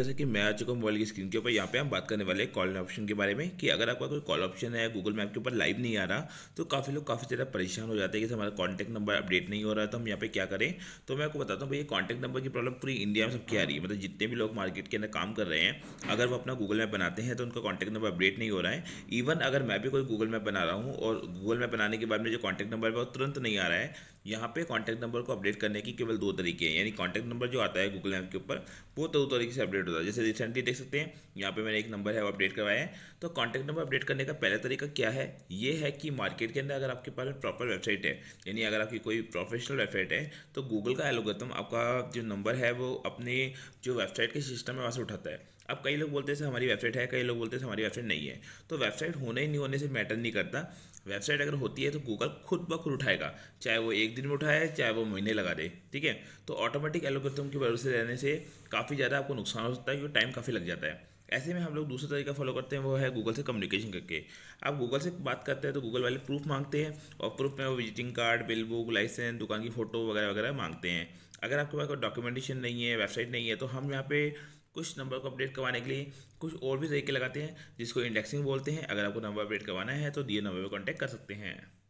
जैसे कि मैं आ चुका हूँ मोबाइल की स्क्रीन के ऊपर यहाँ पे हम बात करने वाले हैं कॉल ऑप्शन के बारे में कि अगर आपका कोई कॉल ऑप्शन है गूगल मैप के ऊपर लाइव नहीं आ रहा तो काफ़ी लोग काफ़ी ज़्यादा परेशान हो जाते हैं कि हमारा कॉन्टैक्ट नंबर अपडेट नहीं हो रहा तो हम यहाँ पे क्या करें तो मैं आपको बताता हूँ भैया कॉन्टैक्ट नंबर की प्रॉब्लम पूरी इंडिया में सबकी आ रही है मतलब जितने भी लोग मार्केट के अंदर काम कर रहे हैं अगर वो अपना गूगल मैप बनाते हैं तो उनका कॉन्टैक्ट नंबर अपडेट नहीं हो रहा है इवन अगर मैं भी कोई गूगल मैप बना रहा हूँ और गूगल मैप बनाने के बाद में जो कॉन्टैक्ट नंबर है वो तुरंत नहीं आ रहा है यहाँ पे कॉन्टैक्ट नंबर को अपडेट करने की केवल दो तरीके हैं यानी कॉन्टैक्ट नंबर जो आता है गूगल ऐप के ऊपर वो तो दो तरीके से अपडेट होता है जैसे रिसेंटली देख सकते हैं यहाँ पे मैंने एक नंबर है वो अपडेट करवाया है तो कॉन्टैक्ट नंबर अपडेट करने का पहला तरीका क्या है ये है कि मार्केट के अंदर अगर आपके पास प्रॉपर वेबसाइट है यानी अगर आपकी कोई प्रोफेशनल वेबसाइट है तो गूगल का एलोगतम आपका जो नंबर है वो अपने जो वेबसाइट के सिस्टम है वहाँ से उठाता है अब कई लोग बोलते हैं हमारी वेबसाइट है कई लोग बोलते हैं हमारी वेबसाइट नहीं है तो वेबसाइट होने ही नहीं होने से मैटर नहीं करता वेबसाइट अगर होती है तो गूगल खुद ब खुद उठाएगा चाहे वो एक दिन में उठाए चाहे वो महीने लगा दे ठीक है तो ऑटोमेटिक एलोग्रिथम वजह से रहने से काफ़ी ज़्यादा आपको नुकसान हो सकता है क्योंकि टाइम काफ़ी लग जाता है ऐसे में हम लोग दूसरा तरीका फॉलो करते हैं वो है गूगल से कम्युनिकेशन करके आप गूगल से बात करते हैं तो गूगल वाले प्रूफ मांगते हैं और प्रूफ में वो visiting card bill book licence दुकान की फ़ोटो वगैरह वगैरह मांगते हैं अगर आपके पास कोई डॉक्यूमेंटेशन नहीं है वेबसाइट नहीं है तो हम यहाँ पे कुछ नंबर को अपडेट करवाने के लिए कुछ और भी तरीके लगाते हैं जिसको इंडेक्सिंग बोलते हैं अगर आपको नंबर अपडेट करवाना है तो दिए नंबर पर कॉन्टैक्ट कर सकते हैं